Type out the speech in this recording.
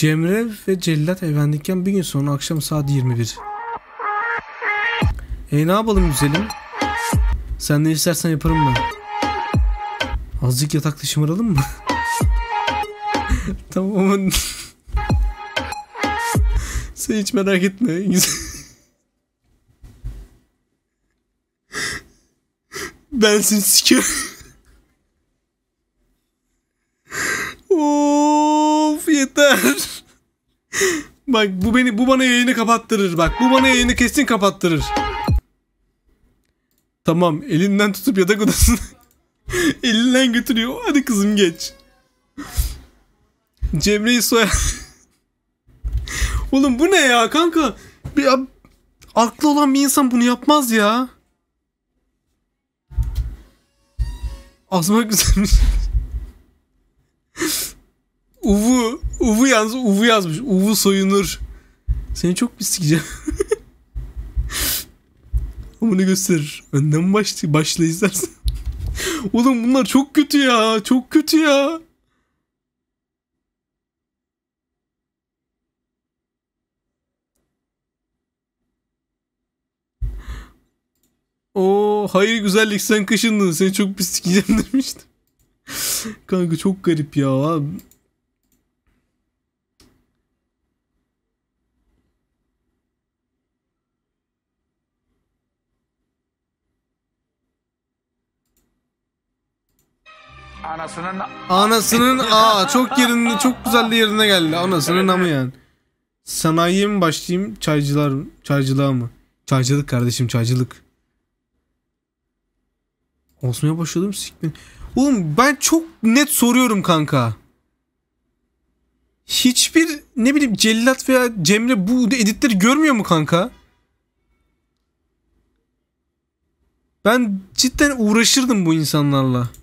Cemre ve Cellat evlendikten bir gün sonra akşam saat 21. E ne yapalım güzelim? Sen ne istersen yaparım ben. Azıcık yatakta şımaralım mı? tamam. Sen hiç merak etme. ben seni sikiyorum. Oo yeter. bak bu beni bu bana yayını kapattırır bak. Bu bana yayını kesin kapattırır. Tamam elinden tutup yatak odasına elinden götürüyor. Hadi kızım geç. Cemre'yi soya. Oğlum bu ne ya kanka? Bir, aklı olan bir insan bunu yapmaz ya. Azmak güzelmiş. Uvu Uvu yalnız Uvu yazmış. Uvu soyunur. Seni çok pis Ama ne gösterir. Önden başla, başla izlersen. Oğlum bunlar çok kötü ya. Çok kötü ya. O hayır güzellik sen kaşındın. Seni çok pis sikeceğim demiştim. Kanka çok garip ya abi. Anasının Anasının a çok yerinde çok güzel de yerine geldi. Anasının amı yani. Sanayiye mi başlayayım çaycılar mı? Çaycılığa mı? Çaycılık kardeşim çaycılık. Osmaya başladım sikmin. Oğlum ben çok net soruyorum kanka. Hiçbir ne bileyim Cellat veya Cemre bu editleri görmüyor mu kanka? Ben cidden uğraşırdım bu insanlarla.